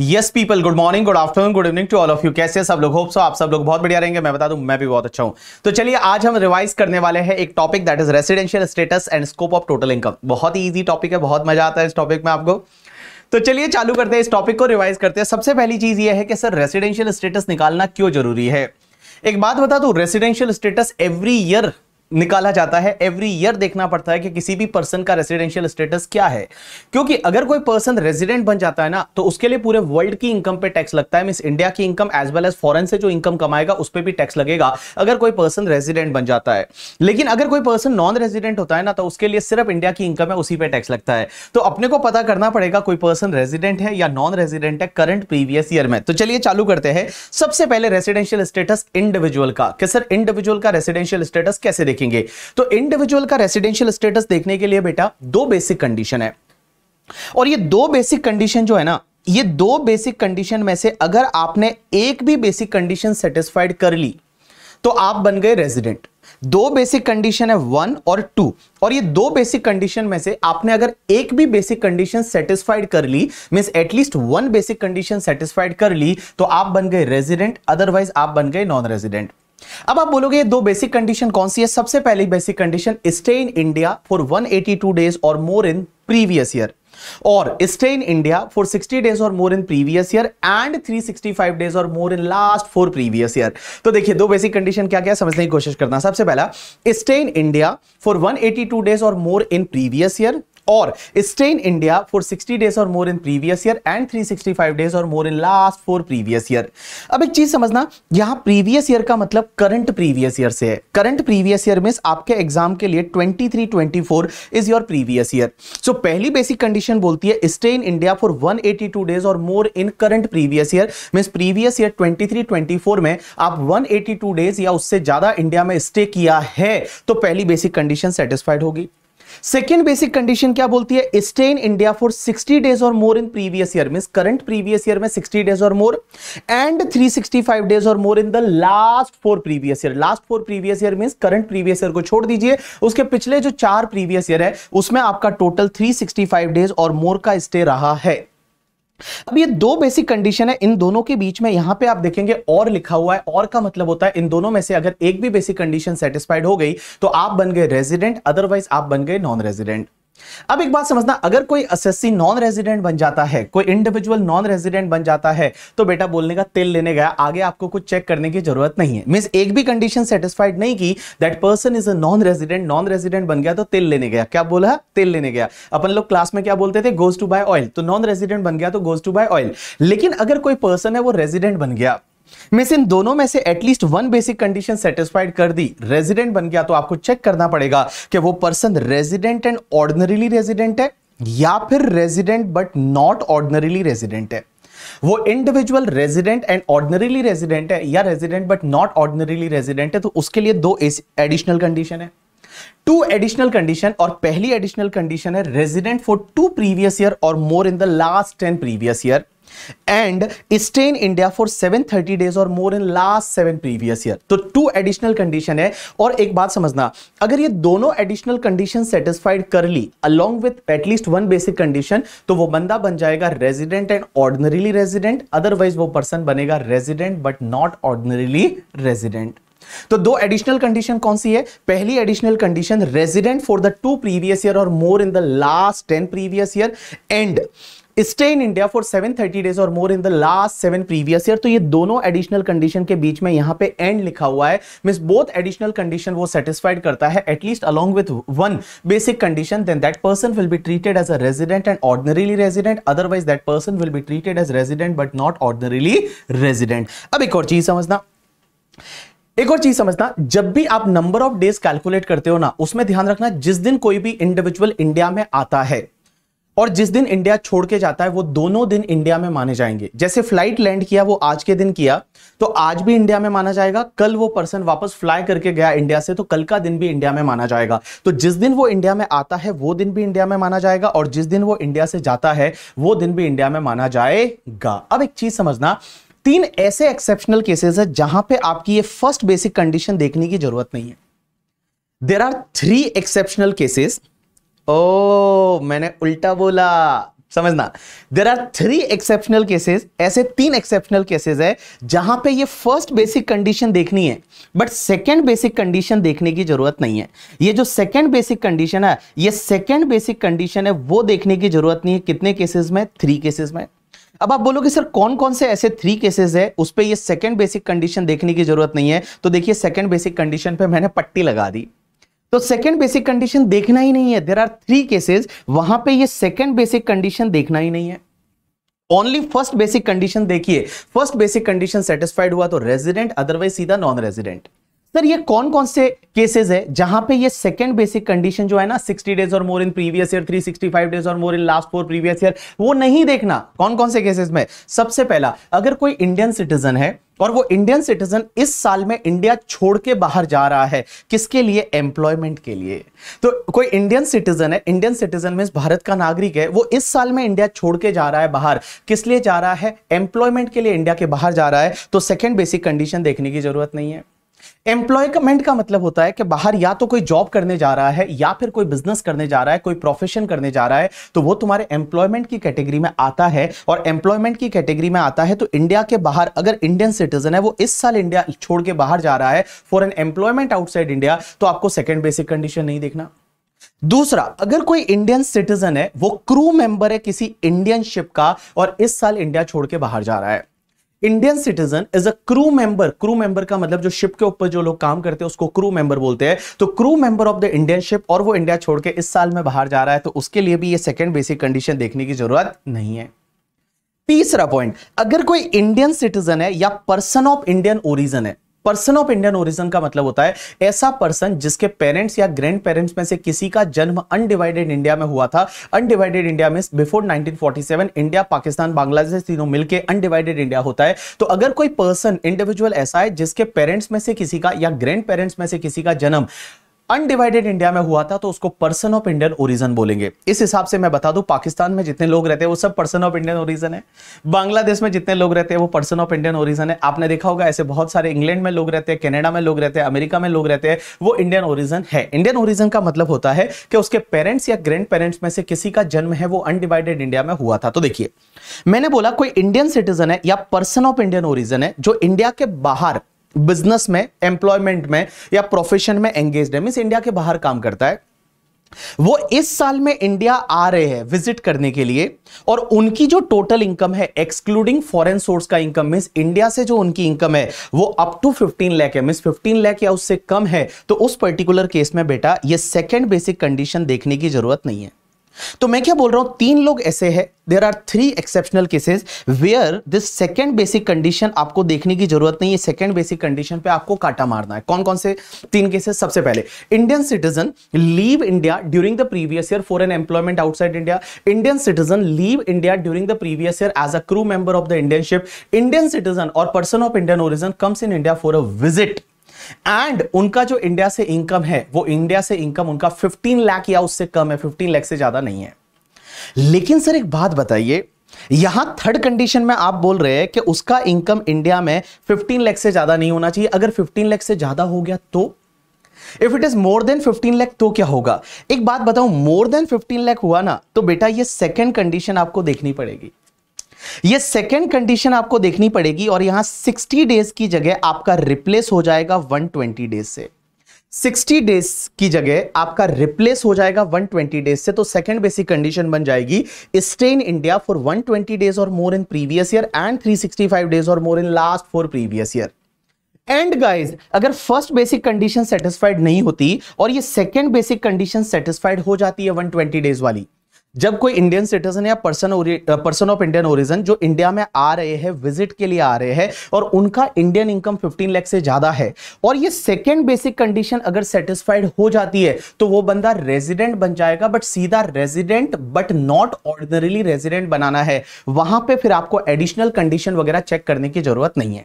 yes people good morning good afternoon good evening to all of you कैसे सब लोग hope so आप सब लोग बहुत बढ़िया रहेंगे मैं बता दूं मैं भी बहुत अच्छा हूं तो चलिए आज हम रिवाइज करने वाले हैं एक topic that is residential status and scope of total income बहुत ही ईजी टॉपिक है बहुत मजा आता है इस टॉपिक में आपको तो चलिए चालू करते हैं इस टॉपिक को रिवाइज करते हैं सबसे पहली चीज ये है कि सर रेसिडेंशियल स्टेटस निकालना क्यों जरूरी है एक बात बता दू रेसिडेंशियल स्टेटस एवरी ईयर निकाला जाता है एवरी ईयर देखना पड़ता है कि किसी भी पर्सन का रेसिडेंशियल स्टेटस क्या है क्योंकि अगर कोई पर्सन रेजिडेंट बन जाता है ना तो उसके लिए पूरे वर्ल्ड की इनकम पे टैक्स लगता है मीन इंडिया की income as well as foreign से जो इनकम कमाएगा उस पर भी टैक्स लगेगा अगर कोई पर्सन रेजिडेंट बन जाता है लेकिन अगर कोई पर्सन नॉन रेजिडेंट होता है ना तो उसके लिए सिर्फ इंडिया की इनकम है उसी पर टैक्स लगता है तो अपने को पता करना पड़ेगा कोई पर्सन रेजिडेंट है या नॉन रेजिडेंट है करंट प्रीवियस ईयर में तो चलिए चालू करते हैं सबसे पहले रेसिडेंशियल स्टेटस इंडिविजुअल का सर इंडिविजुअल का रेसिडेंशियल स्टेटस कैसे देखेंगे तो इंडिविजुअल का रेसिडेंशियल स्टेटस देखने के लिए बेटा दो बेसिक कंडीशन है और ये दो बेसिक कंडीशन जो है ना ये दो बेसिक कंडीशन में से अगर आपने एक भी बेसिक कंडीशन सेटिस्फाइड कर ली तो आप बन गए रेजिडेंट दो बेसिक कंडीशन है वन और टू और ये दो बेसिक कंडीशन में से आपने अगर एक भी बेसिक कंडीशन सेटिस्फाइड कर ली mean at least one basic condition satisfied कर ली तो आप बन गए रेजिडेंट अदरवाइज आप बन गए नॉन रेजिडेंट अब आप बोलोगे दो बेसिक कंडीशन कौन सी है सबसे पहली basic condition stay in India for 182 days और मोर इन प्रीवियस ईयर और stay in India for 60 days और more in previous year and 365 days और more in last four previous year तो देखिए दो बेसिक कंडीशन क्या क्या समझने की कोशिश करना सबसे पहला stay in India for 182 days और मोर इन प्रीवियस ईयर और इन इंडिया फॉर 60 डेज और more in previous year and 365 days और more in last four previous year अब एक चीज समझना यहां प्रीवियस ईयर का मतलब करंट प्रीवियस ईयर से है करंट प्रीवियस ईयर मीन आपके एग्जाम के लिए 23 24 is your previous year so पहली बेसिक कंडीशन बोलती है stay in India for one eighty two days और more in current previous year mean previous year twenty four में आप वन एटी टू डेज या उससे ज्यादा इंडिया में स्टे किया है तो पहली बेसिक कंडीशन सेटिस्फाइड होगी सेकेंड बेसिक कंडीशन क्या बोलती है stay in India for 60 days और more in previous year mean current previous year में 60 डेज और मोर एंड 365 डेज और more in the last four previous year last four previous year mean current previous year को छोड़ दीजिए उसके पिछले जो चार प्रीवियस ईयर है उसमें आपका टोटल 365 डेज और मोर का स्टे रहा है अब ये दो बेसिक कंडीशन है इन दोनों के बीच में यहां पे आप देखेंगे और लिखा हुआ है और का मतलब होता है इन दोनों में से अगर एक भी बेसिक कंडीशन सेटिस्फाइड हो गई तो आप बन गए रेजिडेंट अदरवाइज आप बन गए नॉन रेजिडेंट अब एक बात समझना अगर कोई असेसी नॉन रेजिडेंट बन जाता है कोई इंडिविजुअल नॉन रेजिडेंट बन जाता है तो बेटा बोलने का तेल लेने गया आगे आपको कुछ चेक करने की जरूरत नहीं है मीन एक भी कंडीशन सेटिस्फाइड नहीं की that person is a non resident non resident बन गया तो तेल लेने गया क्या बोला तेल लेने गया अपन लोग क्लास में क्या बोलते थे गोज टू बाय ऑयल तो नॉन रेजिडेंट बन गया तो गोज टू बाय ऑयल लेकिन अगर कोई पर्सन है वो रेजिडेंट बन गया मिस इन दोनों में से at least one basic condition satisfied कर दी रेजिडेंट बन गया तो आपको चेक करना पड़ेगा कि वो person resident and ordinarily resident है या फिर resident but not ordinarily resident है वो individual resident and ordinarily resident है या resident but not ordinarily resident है तो उसके लिए दो एडिशनल कंडीशन है टू एडिशनल कंडीशन और पहली एडिशनल कंडीशन है resident for two previous year और more in the last ten previous year and stay in India for seven thirty days और more in last seven previous year तो two additional condition है और एक बात समझना अगर ये दोनों एडिशनल कंडीशन सेटिस्फाइड कर ली along with at least one basic condition तो वो बंदा बन जाएगा resident and ordinarily resident otherwise वो पर्सन बनेगा resident but not ordinarily resident तो दो एडिशनल कंडीशन कौन सी है पहली additional condition resident for the two previous year और more in the last ten previous year and stay in India for seven thirty days और more in the last seven previous year तो ये दोनों additional condition के बीच में यहाँ पे and लिखा हुआ है मीन बोथ एडिशनल कंडीशन वो सेटिस्फाइड करता है at least along with one basic condition then that person will be treated as a resident and ordinarily resident otherwise that person will be treated as resident but not ordinarily resident अब एक और चीज समझना एक और चीज समझना जब भी आप नंबर ऑफ डेज कैलकुलेट करते हो ना उसमें ध्यान रखना जिस दिन कोई भी इंडिविजुअल इंडिया में आता है और जिस दिन इंडिया छोड़ के जाता है वो दोनों दिन इंडिया में माने जाएंगे जैसे फ्लाइट लैंड किया वो आज के दिन किया तो आज भी इंडिया में माना जाएगा कल वो पर्सन वापस फ्लाई करके गया इंडिया से तो कल का दिन भी इंडिया में माना जाएगा तो जिस दिन वो इंडिया में आता है वो दिन भी इंडिया में माना जाएगा और जिस दिन वो इंडिया से जाता है वो दिन भी इंडिया में माना जाएगा अब एक चीज समझना तीन ऐसे एक्सेप्शनल केसेस है जहां पर आपकी ये फर्स्ट बेसिक कंडीशन देखने की जरूरत नहीं है there are three exceptional cases ओ मैंने उल्टा बोला समझना there are three exceptional cases ऐसे तीन एक्सेप्शनल केसेस है जहां पे ये फर्स्ट बेसिक कंडीशन देखनी है बट सेकेंड बेसिक कंडीशन देखने की जरूरत नहीं है ये जो सेकेंड बेसिक कंडीशन है ये सेकेंड बेसिक कंडीशन है वो देखने की जरूरत नहीं है कितने केसेस में थ्री केसेस में अब आप बोलोगे सर कौन कौन से ऐसे थ्री केसेस है उस पर यह सेकेंड बेसिक कंडीशन देखने की जरूरत नहीं है तो देखिए सेकेंड बेसिक कंडीशन पर मैंने पट्टी लगा दी तो सेकेंड बेसिक कंडीशन देखना ही नहीं है देर आर थ्री केसेस वहां पे ये सेकेंड बेसिक कंडीशन देखना ही नहीं है ओनली फर्स्ट बेसिक कंडीशन देखिए फर्स्ट बेसिक कंडीशन सेटिस्फाइड हुआ तो रेजिडेंट अदरवाइज सीधा नॉन रेजिडेंट सर ये कौन कौन से केसेस है जहां पे ये सेकंड बेसिक कंडीशन जो है ना 60 डेज और more in previous year 365 days और more in last four previous year वो नहीं देखना कौन कौन से केसेस में सबसे पहला अगर कोई इंडियन सिटीजन है और वो इंडियन सिटीजन इस साल में इंडिया छोड़ के बाहर जा रहा है किसके लिए एम्प्लॉयमेंट के लिए तो कोई इंडियन सिटीजन है इंडियन सिटीजन मीन भारत का नागरिक है वो इस साल में इंडिया छोड़ के जा रहा है बाहर किस लिए जा रहा है एम्प्लॉयमेंट के लिए इंडिया के बाहर जा रहा है तो सेकेंड बेसिक कंडीशन देखने की जरूरत नहीं है एम्प्लॉयमेंट का मतलब होता है कि बाहर या तो कोई जॉब करने जा रहा है या फिर कोई बिजनेस करने जा रहा है कोई प्रोफेशन करने जा रहा है तो वो तुम्हारे एम्प्लॉयमेंट की कैटेगरी में आता है और एम्प्लॉयमेंट की कैटेगरी में आता है तो इंडिया के बाहर अगर इंडियन सिटीजन है वो इस साल इंडिया छोड़ के बाहर जा रहा है for an employment outside India तो आपको सेकेंड बेसिक कंडीशन नहीं देखना दूसरा अगर कोई इंडियन सिटीजन है वो क्रू मेंबर है किसी इंडियन शिप का और इस साल इंडिया छोड़ के बाहर जा रहा है Indian citizen is a crew member crew member का मतलब जो शिप के ऊपर जो लोग काम करते हैं उसको क्रू मेंबर बोलते हैं तो crew member of the Indian ship और वो इंडिया छोड़ के इस साल में बाहर जा रहा है तो उसके लिए भी ये सेकेंड बेसिक कंडीशन देखने की जरूरत नहीं है तीसरा पॉइंट अगर कोई इंडियन सिटीजन है या पर्सन ऑफ इंडियन ओरिजन है पर्सन ऑफ इंडियन ओरिजिन का मतलब होता है ऐसा पर्सन जिसके पेरेंट्स या ग्रैंड पेरेंट्स में से किसी का जन्म अनडिवाइडेड इंडिया में हुआ था अनडिवाइडेड इंडिया में बिफोर 1947 इंडिया पाकिस्तान बांग्लादेश तीनों मिलकर अनडिवाइडेड इंडिया होता है तो अगर कोई पर्सन इंडिविजुअल ऐसा है जिसके पेरेंट्स में से किसी का या ग्रैंड पेरेंट्स में से किसी का जन्म अनडिवाइडेड इंडिया में हुआ था तो उसको पर्सन ऑफ इंडियन ओरिजन बोलेंगे इस हिसाब से मैं बता दूं पाकिस्तान में जितने लोग रहते हैं वो सब पर्सन ऑफ इंडियन ओरिजन है बांग्लादेश में जितने लोग रहते हैं वो पर्सन ऑफ इंडियन ओरिजन है आपने देखा होगा ऐसे बहुत सारे इंग्लैंड में लोग रहते हैं कनाडा में लोग रहते हैं अमेरिका में लोग रहते हैं वो इंडियन ओरिजन है इंडियन ओरिजन का मतलब होता है कि उसके पेरेंट्स या ग्रैंड पेरेंट्स में से किसी का जन्म है वो अनडिवाइडेड इंडिया में हुआ था तो देखिए मैंने बोला कोई इंडियन सिटीजन है या पर्सन ऑफ इंडियन ओरिजन है जो इंडिया के बाहर बिजनेस में एम्प्लॉयमेंट में या प्रोफेशन में एंगेज है मीन इंडिया के बाहर काम करता है वो इस साल में इंडिया आ रहे हैं विजिट करने के लिए और उनकी जो टोटल इनकम है एक्सक्लूडिंग फॉरेन सोर्स का इनकम मीन इंडिया से जो उनकी इनकम है वो अप टू 15 लाख है मीन 15 लाख या उससे कम है तो उस पर्टिकुलर केस में बेटा ये सेकंड बेसिक कंडीशन देखने की जरूरत नहीं है तो मैं क्या बोल रहा हूं तीन लोग ऐसे हैं there are three exceptional cases where this second basic condition आपको देखने की जरूरत नहीं है सेकेंड बेसिक कंडीशन पे आपको काटा मारना है कौन कौन से तीन केसेस सबसे पहले Indian citizen leave India during the previous year for an employment outside India Indian citizen leave India during the previous year as a crew member of the Indian ship Indian citizen और person of Indian origin comes in India for a visit and उनका जो India से income है वो India से income उनका 15 लाख या उससे कम है 15 लाख से ज्यादा नहीं है लेकिन सर एक बात बताइए यहां थर्ड कंडीशन में आप बोल रहे हैं कि उसका इनकम इंडिया में 15 लाख से ज्यादा नहीं होना चाहिए अगर 15 लाख से ज्यादा हो गया तो if it is more than 15 lakh तो क्या होगा एक बात बताऊं मोर देन 15 लाख हुआ ना तो बेटा ये सेकंड कंडीशन आपको देखनी पड़ेगी ये सेकेंड कंडीशन आपको देखनी पड़ेगी और यहां 60 डेज की जगह आपका रिप्लेस हो जाएगा 120 डेज से 60 डेज की जगह आपका रिप्लेस हो जाएगा 120 डेज से तो सेकंड बेसिक कंडीशन बन जाएगी stay in India for 120 days और more in previous year and 365 days और more in last four previous year and guys अगर फर्स्ट बेसिक कंडीशन सेटिस्फाइड नहीं होती और ये सेकेंड बेसिक कंडीशन सेटिस्फाइड हो जाती है 120 डेज वाली जब कोई इंडियन सिटीजन या person person of Indian origin जो इंडिया में आ रहे हैं विजिट के लिए आ रहे हैं और उनका इंडियन इनकम 15 लाख से ज्यादा है और ये सेकेंड बेसिक कंडीशन अगर सेटिस्फाइड हो जाती है तो वो बंदा रेजिडेंट बन जाएगा बट सीधा resident but not ordinarily resident बनाना है वहां पर फिर आपको एडिशनल कंडीशन वगैरह चेक करने की जरूरत नहीं है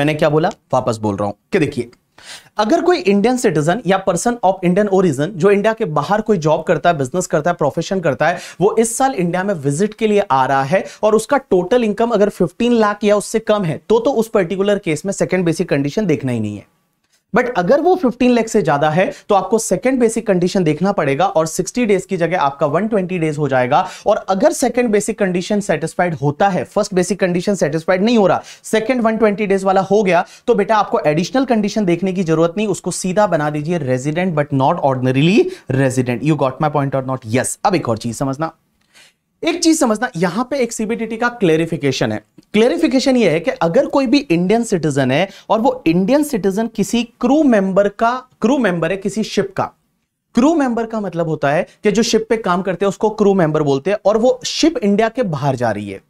मैंने क्या बोला वापस बोल रहा हूं कि देखिए अगर कोई इंडियन सिटीजन या पर्सन ऑफ इंडियन ओरिजन जो इंडिया के बाहर कोई जॉब करता है बिजनेस करता है प्रोफेशन करता है वो इस साल इंडिया में विजिट के लिए आ रहा है और उसका टोटल इनकम अगर 15 लाख या उससे कम है तो तो उस पर्टिकुलर केस में सेकंड बेसिक कंडीशन देखना ही नहीं है बट अगर वो 15 लाख से ज्यादा है तो आपको सेकंड बेसिक कंडीशन देखना पड़ेगा और 60 डेज की जगह आपका 120 डेज हो जाएगा और अगर सेकंड बेसिक कंडीशन सेटिस्फाइड होता है फर्स्ट बेसिक कंडीशन सेटिस्फाइड नहीं हो रहा सेकंड 120 डेज वाला हो गया तो बेटा आपको एडिशनल कंडीशन देखने की जरूरत नहीं उसको सीधा बना दीजिए resident but not ordinarily resident you got my point और नॉट यस अब एक और चीज समझना एक चीज समझना यहां पे एक सीबीडीटी का क्लेरिफिकेशन है क्लेरिफिकेशन ये है कि अगर कोई भी इंडियन सिटीजन है और वो इंडियन सिटीजन किसी क्रू मेंबर का क्रू मेंबर है किसी शिप का क्रू मेंबर का मतलब होता है कि जो शिप पे काम करते हैं उसको क्रू मेंबर बोलते हैं और वो शिप इंडिया के बाहर जा रही है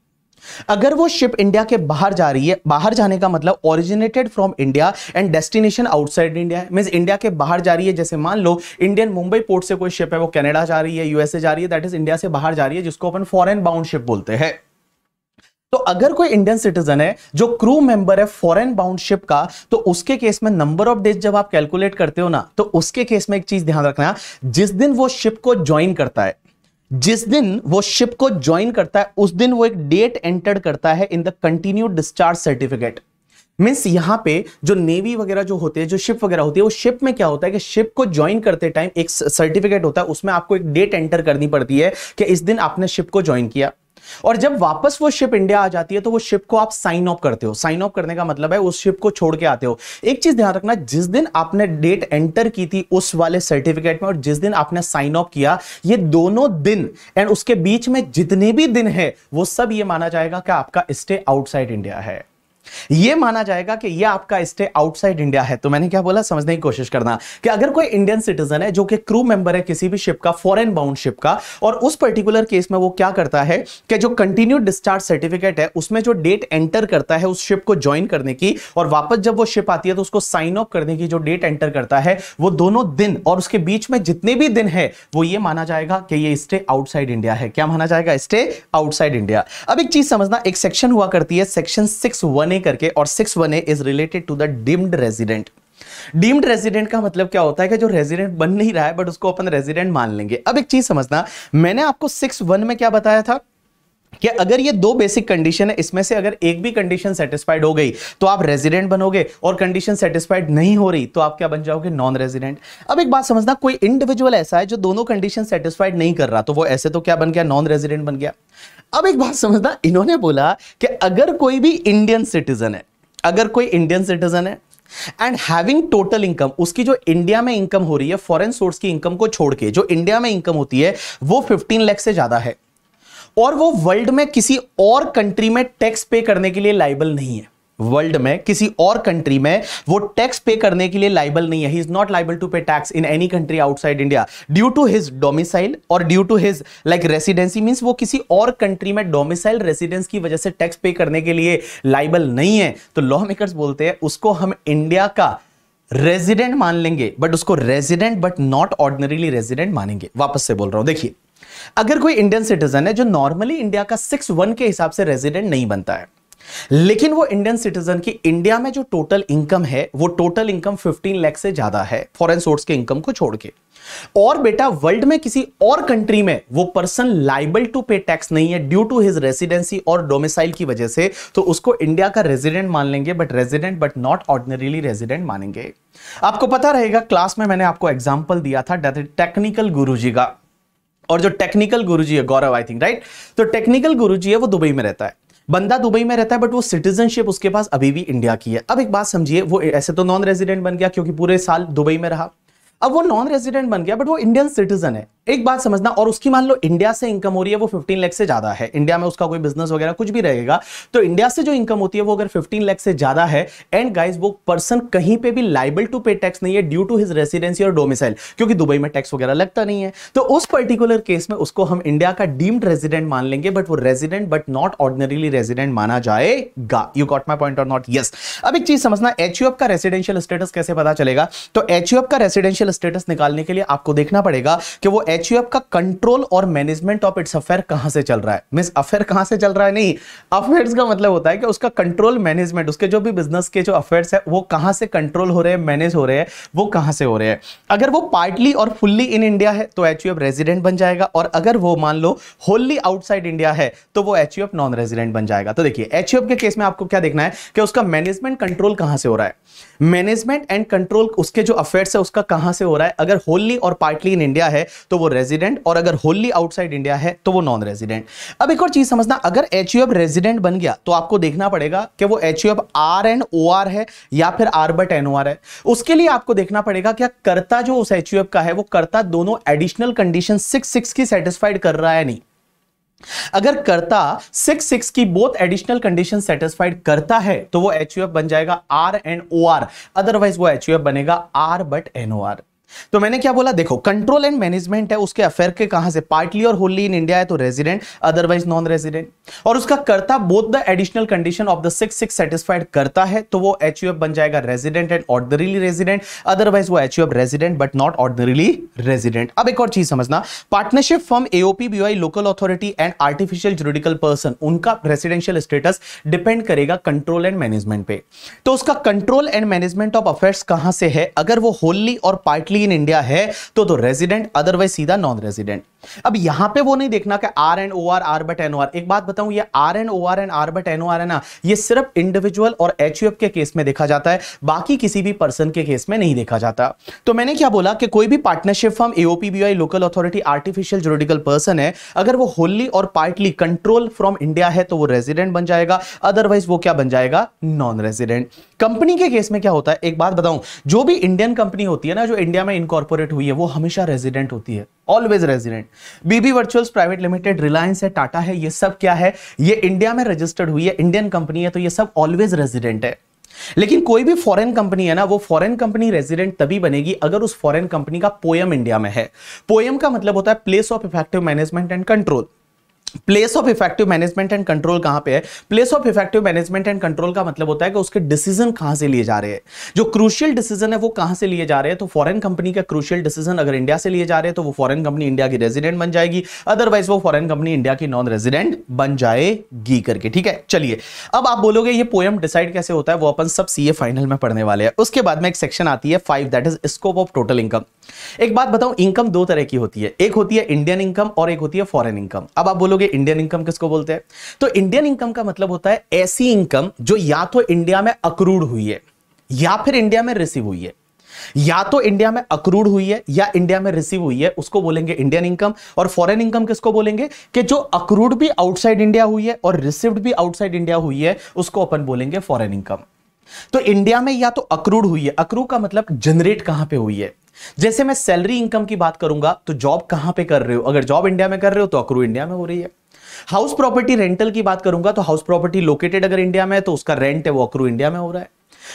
अगर वो शिप इंडिया के बाहर जा रही है बाहर जाने का मतलब originated from India and destination outside India है मीन इंडिया के बाहर जा रही है जैसे मान लो इंडियन मुंबई पोर्ट से कोई शिप है वो कनाडा जा रही है यूएसए जा रही है दैट इज इंडिया से बाहर जा रही है जिसको अपन फॉरन बाउंड शिप बोलते हैं तो अगर कोई इंडियन सिटीजन है जो क्रू मेंबर है फॉरेन बाउंड शिप का तो उसके केस में नंबर ऑफ डेज जब आप कैलकुलेट करते हो ना तो उसके केस में एक चीज ध्यान रखना जिस दिन वो शिप को ज्वाइन करता है जिस दिन वो शिप को ज्वाइन करता है उस दिन वो एक डेट एंटर करता है in the continue discharge certificate means यहाँ पे जो नेवी वगैरह जो होते हैं जो शिप वगैरह होती है वो शिप में क्या होता है कि शिप को ज्वाइन करते टाइम एक सर्टिफिकेट होता है उसमें आपको एक डेट एंटर करनी पड़ती है कि इस दिन आपने शिप को ज्वाइन किया और जब वापस वो शिप इंडिया आ जाती है तो वो शिप को आप साइन ऑफ करते हो साइन ऑफ करने का मतलब है उस शिप को छोड़ के आते हो एक चीज ध्यान रखना जिस दिन आपने डेट एंटर की थी उस वाले सर्टिफिकेट में और जिस दिन आपने साइन ऑफ किया ये दोनों दिन एंड उसके बीच में जितने भी दिन है वो सब ये माना जाएगा कि आपका स्टे आउटसाइड इंडिया है ये माना जाएगा कि ये आपका स्टे आउटसाइड इंडिया है तो मैंने क्या बोला समझने की कोशिश करना कि अगर कोई इंडियन सिटीजन है जो कि क्रू मेंबर है किसी भी शिप का फॉरेन बाउंड शिप का और उस पर्टिकुलर केस में वो क्या करता है कि जो कंटिन्यू डिस्चार्ज सर्टिफिकेट है उसमें जो डेट एंटर करता है उस शिप को ज्वाइन करने की और वापस जब वो शिप आती है तो उसको साइन ऑफ करने की जो डेट एंटर करता है वो दोनों दिन और उसके बीच में जितने भी दिन है वो ये माना जाएगा कि ये स्टे आउटसाइड इंडिया है क्या माना जाएगा स्टे आउटसाइड इंडिया अब एक चीज समझना एक सेक्शन हुआ करती है सेक्शन सिक्स वन ए करके और six one is related to the deemed resident deemed resident का मतलब क्या होता है कि जो रेजिडेंट बन नहीं रहा है बट उसको अपन रेजिडेंट मान लेंगे अब एक चीज समझना मैंने आपको सिक्स वन में क्या बताया था कि अगर ये दो बेसिक कंडीशन है इसमें से अगर एक भी कंडीशन सेटिस्फाइड हो गई तो आप रेजिडेंट बनोगे और कंडीशन सेटिस्फाइड नहीं हो रही तो आप क्या बन जाओगे नॉन रेजिडेंट अब एक बात समझना कोई इंडिविजुअल ऐसा है जो दोनों कंडीशन सेटिस्फाइड नहीं कर रहा तो वो ऐसे तो क्या बन गया नॉन रेजिडेंट बन गया अब एक बात समझना इन्होंने बोला कि अगर कोई भी इंडियन सिटीजन है अगर कोई इंडियन सिटीजन है एंड हैविंग टोटल इनकम उसकी जो इंडिया में इनकम हो रही है फॉरेन सोर्स की इनकम को छोड़ के जो इंडिया में इनकम होती है वो 15 लाख से ज्यादा है और वो वर्ल्ड में किसी और कंट्री में टैक्स पे करने के लिए लाइबल नहीं है वर्ल्ड में किसी और कंट्री में वो टैक्स पे करने के लिए लाइबल नहीं है he is not liable to pay tax in any country outside India due to his domicile और due to his like residency means वो किसी और कंट्री में डोमिसाइल रेसिडेंस की वजह से टैक्स पे करने के लिए लाइबल नहीं है तो लॉ मेकर्स बोलते हैं उसको हम इंडिया का रेजिडेंट मान लेंगे बट उसको resident but not ordinarily resident मानेंगे वापस से बोल रहा हूं देखिए अगर कोई इंडियन सिटीजन है जो नॉर्मली इंडिया का सिक्स वन के हिसाब से रेजिडेंट नहीं बनता है लेकिन वो इंडियन सिटीजन की इंडिया में जो टोटल इनकम है वो टोटल इनकम 15 लाख से ज्यादा है फॉरेन सोर्स के इनकम को छोड़ के और बेटा वर्ल्ड में किसी और कंट्री में वो person liable to pay tax नहीं है ड्यू टू हिज रेसिडेंसी और डोमिसाइल की वजह से तो उसको इंडिया का रेजिडेंट मान लेंगे but resident but not ordinarily resident मानेंगे आपको पता रहेगा क्लास में मैंने आपको एग्जाम्पल दिया था टेक्निकल गुरु का और जो टेक्निकल गुरुजी है गौरव आई थिंक राइट तो टेक्निकल गुरुजी है वो दुबई में रहता है बंदा दुबई में रहता है बट वो सिटीजनशिप उसके पास अभी भी इंडिया की है अब एक बात समझिए वो ऐसे तो नॉन रेजिडेंट बन गया क्योंकि पूरे साल दुबई में रहा अब वो नॉन रेजिडेंट बन गया बट वो इंडियन सिटीजन है एक बात समझना और उसकी मान लो इंडिया से इनकम हो रही है वो 15 लाख से ज्यादा है इंडिया में उसका कोई बिजनेस वगैरह कुछ भी रहेगा तो इंडिया से जो इनकम होती है वो अगर 15 लाख से ज्यादा है एंड गाइस वो पर्सन कहीं पे भी लाइबल टू पे टैक्स नहीं है ड्यू टू हिज रेसिडेंसी और डोमिसाइल क्योंकि दुबई में टैक्स वगैरह लगता नहीं है तो उस पर्टिकुलर केस में उसको हम इंडिया का डीम्ड रेजिडेंट मान लेंगे बट वो resident but not ordinarily resident माना जाएगा यू गॉट माई पॉइंट और नॉट यस अब एक चीज समझना एच का रेसिडेंशियल स्टेटस कैसे पता चलेगा तो एच का रेसिडेंशियल फाइनेंशियल स्टेटस निकालने के लिए आपको देखना पड़ेगा कि वो एच का कंट्रोल और मैनेजमेंट ऑफ इट्स अफेयर कहां से चल रहा है मिस अफेयर कहां से चल रहा है नहीं अफेयर्स का मतलब होता है कि उसका कंट्रोल मैनेजमेंट उसके जो भी बिजनेस के जो अफेयर्स है वो कहां से कंट्रोल हो रहे हैं मैनेज हो रहे हैं वो कहां से हो रहे हैं अगर वो पार्टली और फुल्ली इन इंडिया है तो एच रेजिडेंट बन जाएगा और अगर वो मान लो होल्ली आउटसाइड इंडिया है तो वो एच नॉन रेजिडेंट बन जाएगा तो देखिए एच के केस में आपको क्या देखना है कि उसका मैनेजमेंट कंट्रोल कहां से हो रहा है मैनेजमेंट एंड कंट्रोल उसके जो अफेयर्स है उसका कहां से हो रहा है अगर होली और पार्टली इन इंडिया है तो वो रेजिडेंट और अगर होली आउटसाइड इंडिया है तो वो नॉन रेजिडेंट अब एक और चीज समझना अगर एच यू रेजिडेंट बन गया तो आपको देखना पड़ेगा कि वो H U R and O R है या फिर R but N O R है उसके लिए आपको देखना पड़ेगा क्या करता जो उस एच यू का है वो करता दोनों एडिशनल कंडीशन सिक्स सिक्स की सेटिस्फाइड कर रहा है नहीं अगर करता सिक्स सिक्स की बोथ एडिशनल कंडीशन सेटिस्फाइड करता है तो वो एच बन जाएगा R and O R otherwise वो एच बनेगा R but N O R तो मैंने क्या बोला देखो कंट्रोल एंड मैनेजमेंट है उसके अफेयर के कहां से पार्टली और होली इन इंडिया है तो रेजिडेंट अदरवाइज नॉन रेजिडेंट और उसका करता both the additional condition of the six six satisfied करता है तो वो एच बन जाएगा resident and orderly resident otherwise वो H resident but not orderly resident अब एक और चीज समझना partnership firm AOP BY local authority and artificial juridical person उनका रेसिडेंशियल स्टेटस डिपेंड करेगा कंट्रोल एंड मैनेजमेंट पे तो उसका control and management of affairs कहां से है अगर वो होली और पार्टली इन इंडिया है तो तो रेजिडेंट अदरवाइज सीधा नॉन रेजिडेंट अब यहां पे वो नहीं देखना कि R and O R R but N O R एक बात बताऊं ये R and O R and R but N O R है ना ये सिर्फ इंडिविजुअल और एच यू एफ के केस में देखा जाता है बाकी किसी भी पर्सन के केस में नहीं देखा जाता तो मैंने क्या बोला कि कोई भी partnership firm AOP B local authority artificial juridical person है अगर वो होली और पार्टली कंट्रोल फ्रॉम इंडिया है तो वो रेजिडेंट बन जाएगा अदरवाइज वो क्या बन जाएगा नॉन रेजिडेंट कंपनी के केस में क्या होता है एक बात बताऊं जो भी इंडियन कंपनी होती है ना जो इंडिया में इनकॉर्पोरेट हुई है वो हमेशा रेजिडेंट होती है always resident BB virtuals private limited Reliance है टाटा है ये सब क्या है ये इंडिया में रजिस्टर्ड हुई है इंडियन कंपनी है तो ये सब ऑलवेज रेजिडेंट है लेकिन कोई भी फॉरेन कंपनी है ना वो फॉरेन कंपनी रेजिडेंट तभी बनेगी अगर उस फॉरेन कंपनी का पोयम इंडिया में है पोयम का मतलब होता है place of effective management and control place of effective management and control कहां पे है place of effective management and control का मतलब होता है कि उसके डिसीजन कहां से लिए जा रहे हैं जो क्रूशियल डिसीजन है वो कहां से लिए जा रहे हैं तो फॉरेन कंपनी का क्रूशियल डिसीजन अगर इंडिया से लिए जा रहे हैं तो वो फॉरेन कंपनी इंडिया की रेजिडेंट बन जाएगी अदरवाइज वो फॉरेन कंपनी इंडिया की नॉन रेजिडेंट बन जाएगी करके ठीक है चलिए अब आप बोलोगे ये पोएम डिसाइड कैसे होता है वो अपन सब सीए फाइनल में पढ़ने वाले हैं उसके बाद में एक सेक्शन आती है five that is scope of total income एक बात बताऊं इनकम दो तरह की होती है एक होती है इंडियन इनकम और एक होती है फॉरन इनकम अब आप बोलोग लोग इंडियन इनकम किसको बोलते हैं तो इंडियन इनकम का मतलब होता है ऐसी इनकम जो या तो इंडिया में अक्रूड हुई है या फिर इंडिया में रिसीव हुई है या तो इंडिया में अक्रूड हुई है या इंडिया में रिसीव हुई है उसको बोलेंगे इंडियन इनकम और फॉरेन इनकम किसको बोलेंगे कि जो अक्रूड भी आउटसाइड इंडिया हुई है और रिसीव्ड भी आउटसाइड इंडिया हुई है उसको अपन बोलेंगे फॉरेन इनकम तो इंडिया में या तो अक्रूड हुई है अक्रू का मतलब जनरेट कहां पे हुई है जैसे मैं सैलरी इनकम की बात करूंगा तो जॉब कहां पे कर रहे हो अगर जॉब इंडिया में कर रहे हो तो अक्रू इंडिया में हो रही है हाउस प्रॉपर्टी रेंटल की बात करूंगा तो हाउस प्रॉपर्टी लोकेटेड अगर इंडिया में है तो उसका रेंट है वो अक्रू इंडिया में हो रहा है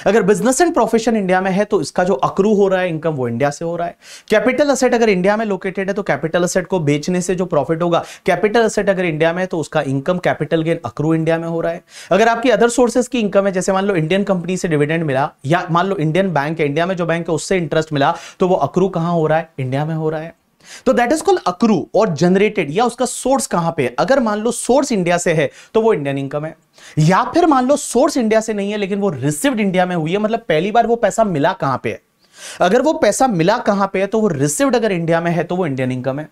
अगर बिजनेस एंड प्रोफेशन इंडिया में है तो इसका जो अक्रू हो रहा है इनकम वो इंडिया से हो रहा है कैपिटल असेट अगर इंडिया में लोकेटेड है तो कैपिटल असेट को बेचने से जो प्रॉफिट होगा कैपिटल असेट अगर इंडिया में है तो उसका income capital gain accrue India में हो रहा है अगर आपकी अदर सोर्सेज की इनकम है जैसे मान लो इंडियन कंपनी से डिविडेंड मिला या मान लो इंडियन बैंक है इंडिया में जो बैंक है उससे इंटरेस्ट मिला तो वो अक्रू कहां हो रहा है इंडिया में हो रहा है तो that is called accrue or generated या उसका सोर्स कहां पे है अगर मान लो सोर्स इंडिया से है तो वो इंडियन इनकम है या फिर मान लो सोर्स इंडिया से नहीं है लेकिन वो रिसिव्ड इंडिया में हुई है मतलब पहली बार वो पैसा मिला कहां पे है अगर वो पैसा मिला कहां पे है तो वो रिसिव्ड अगर इंडिया में है तो वो इंडियन इनकम है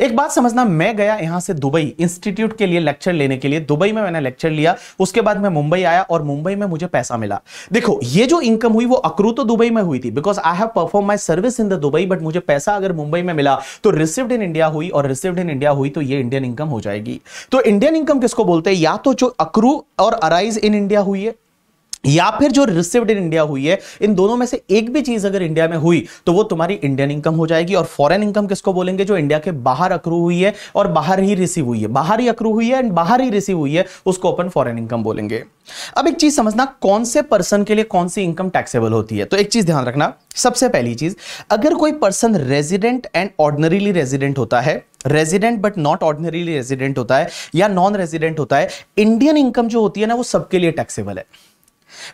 एक बात समझना मैं गया यहां से दुबई इंस्टीट्यूट के लिए लेक्चर लेने के लिए दुबई में मैंने लेक्चर लिया उसके बाद मैं मुंबई आया और मुंबई में मुझे पैसा मिला देखो ये जो इनकम हुई वो अक्रू तो दुबई में हुई थी because I have perform my service in the Dubai but मुझे पैसा अगर मुंबई में मिला तो रिसिव्ड इन इंडिया हुई और रिसिव्ड इन इंडिया हुई तो ये इंडियन इनकम हो जाएगी तो इंडियन इनकम किसको बोलते हैं या तो जो अक्रू और अराइज इन इंडिया हुई है या फिर जो रिसिव्ड इन इंडिया हुई है इन दोनों में से एक भी चीज अगर इंडिया में हुई तो वो तुम्हारी इंडियन इनकम हो जाएगी और फॉरेन इनकम किसको बोलेंगे जो इंडिया के बाहर अक्रू हुई है और बाहर ही रिसीव हुई है बाहर ही अक्रू हुई है एंड बाहर ही रिसीव हुई है उसको अपन फॉरेन इनकम बोलेंगे अब एक चीज समझना कौन से पर्सन के लिए कौन सी इनकम टैक्सेबल होती है तो एक चीज ध्यान रखना सबसे पहली चीज अगर कोई person resident and ordinarily resident होता है resident but not ordinarily resident होता है या नॉन रेजिडेंट होता है इंडियन इनकम जो होती है ना वो सबके लिए टैक्सेबल है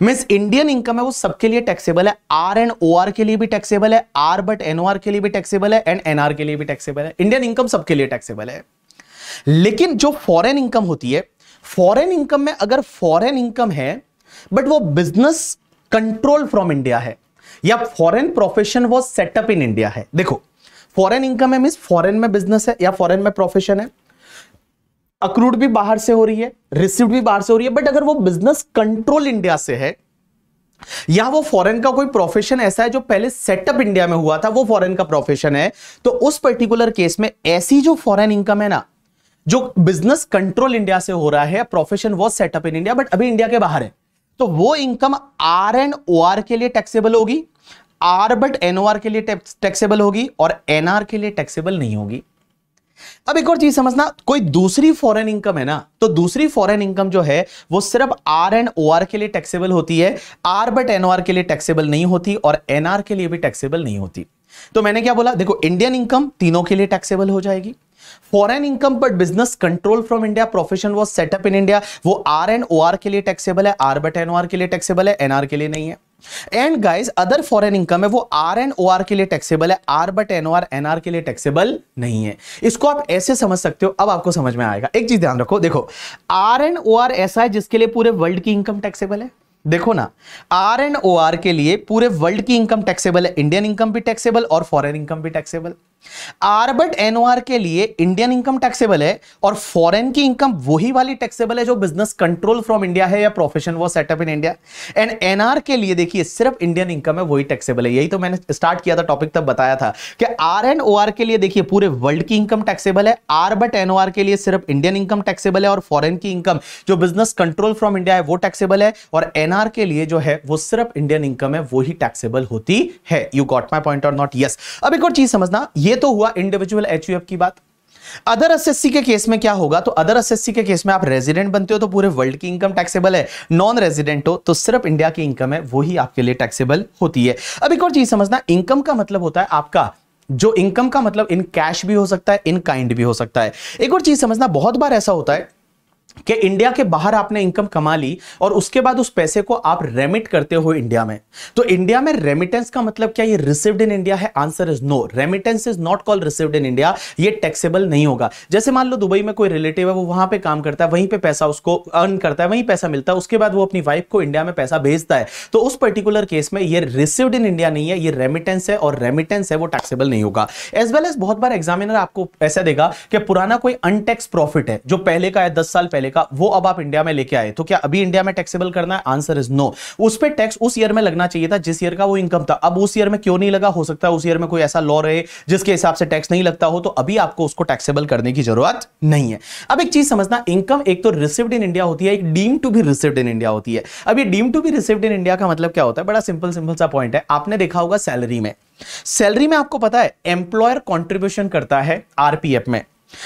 मीन इंडियन इनकम है वो सबके लिए टैक्सेबल है आर एंड ओ आर के लिए भी टैक्सेबल है आर बट आर के लिए भी टैक्सेबल है एंड एनआर के लिए भी टैक्सेबल है इंडियन इनकम सबके लिए टैक्सेबल है लेकिन जो फॉरेन इनकम होती है फॉरेन इनकम में अगर फॉरेन इनकम है बट वो बिजनेस कंट्रोल फ्रॉम इंडिया है या फॉरेन प्रोफेशन वो सेटअप इन इंडिया है देखो फॉरेन इनकम है मीन फॉरेन में बिजनेस है या फॉरेन में प्रोफेशन है अक्रूड भी बाहर से हो रही है रिसीव भी बाहर से हो रही है बट अगर वो बिजनेस कंट्रोल इंडिया से है या वो फॉरेन का कोई प्रोफेशन ऐसा है जो पहले सेटअप इंडिया में हुआ था वो फॉरेन का प्रोफेशन है तो उस पर्टिकुलर केस में ऐसी जो फॉरेन इनकम है ना जो बिजनेस कंट्रोल इंडिया से हो रहा है profession was set up in India but अभी इंडिया के बाहर है तो वो income R and O R के लिए टैक्सेबल होगी आर बट एनओ आर के लिए टैक्सेबल होगी और एनआर के लिए टैक्सेबल नहीं होगी अब एक और चीज समझना कोई दूसरी फॉरेन इनकम है ना तो दूसरी फॉरेन इनकम जो है वो सिर्फ आर एंड ओ आर के लिए टैक्सेबल होती है आर बट एनओआर के लिए टैक्सेबल नहीं होती और एनआर के लिए भी टैक्सेबल नहीं होती तो मैंने क्या बोला देखो इंडियन इनकम तीनों के लिए टैक्सेबल हो जाएगी foreign income but business control from India profession was set up in India वो आर एंड ओ आर के लिए टैक्सेबल है आर बट एनओआर के लिए टैक्सेबल है एनआर के लिए नहीं है and guys other foreign income है वो आर एंड ओ आर के लिए टैक्सेबल है R but N O R N R के लिए टैक्सेबल नहीं है इसको आप ऐसे समझ सकते हो अब आपको समझ में आएगा एक चीज ध्यान रखो देखो आर एंड ओ आर ऐसा है जिसके लिए पूरे वर्ल्ड की इनकम टैक्सेबल है देखो ना आर एंड ओ आर के लिए पूरे वर्ल्ड की इनकम टैक्सेबल है इंडियन इनकम भी टैक्सेबल और फॉरेन इनकम भी टैक्सेबल आर बट एनओआर के लिए इंडियन इनकम टैक्सेबल है और फॉरेन की इनकम वही वाली टैक्सेबल है जो बिजनेस कंट्रोल फ्रॉम इंडिया है या प्रोफेशन वो set up in India and NR के लिए देखिए सिर्फ इंडियन इनकम है वही टैक्सेबल है यही तो मैंने स्टार्ट किया था टॉपिक तब बताया था कि आर एंड ओ के लिए देखिए पूरे वर्ल्ड की इनकम टैक्सेबल है आर बट एनओआर के लिए सिर्फ इंडियन इनकम टैक्सेबल है और फॉरन की इनकम जो बिजनेस कंट्रोल फ्रॉम इंडिया है वो टैक्सेबल है और एनआर के लिए जो है वो सिर्फ इंडियन इनकम है वो ही टैक्सेबल होती है यू गॉट माई पॉइंट और नॉट यस अब एक और चीज समझना ये ये तो हुआ इंडिविजुअल एच की बात अदर एसएससी के केस में क्या होगा तो अदर एसएससी के केस में आप रेजिडेंट बनते हो तो पूरे वर्ल्ड की इनकम टैक्सेबल है नॉन रेजिडेंट हो तो सिर्फ इंडिया की इनकम है वो ही आपके लिए टैक्सेबल होती है अब एक और चीज समझना इनकम का मतलब होता है आपका जो इनकम का मतलब इन कैश भी हो सकता है इन काइंड भी हो सकता है एक और चीज समझना बहुत बार ऐसा होता है कि इंडिया के बाहर आपने इनकम कमा ली और उसके बाद उस पैसे को आप रेमिट करते हो इंडिया में तो इंडिया में रेमिटेंस का मतलब क्या ये रिसिव्ड इन इंडिया है answer is no remittance is not call received in India ये टैक्सेबल नहीं होगा जैसे मान लो दुबई में कोई रिलेटिव है वो वहां पे काम करता है वहीं पे पैसा उसको अर्न करता है वहीं पैसा मिलता है उसके बाद वो अपनी वाइफ को इंडिया में पैसा भेजता है तो उस पर्टिकुलर केस में ये रिसिव्ड इन इंडिया नहीं है ये रेमिटेंस है और रेमिटेंस है वो टैक्सेबल नहीं होगा एज वेल एज बहुत बार एग्जामिनर आपको पैसा देगा कि पुराना कोई अनटैक्स प्रॉफिट है जो पहले का है दस साल पहले पहले का वो अब आप इंडिया में लेके आए तो क्या अभी इंडिया में टैक्सेबल करना है आंसर इज नो उस पर टैक्स उस ईयर में लगना चाहिए था जिस ईयर का वो इनकम था अब उस ईयर में क्यों नहीं लगा हो सकता है उस ईयर में कोई ऐसा लॉ रहे जिसके हिसाब से टैक्स नहीं लगता हो तो अभी आपको उसको टैक्सेबल करने की जरूरत नहीं है अब एक चीज समझना इनकम एक तो रिसिव्ड इन इंडिया होती है एक deem to be received in India होती है अब ये deem to be received in India का मतलब क्या होता है बड़ा सिंपल सिंपल सा पॉइंट है आपने देखा होगा सैलरी में सैलरी में आपको पता है एम्प्लॉयर कंट्रीब्यूशन करता है आरपीएफ में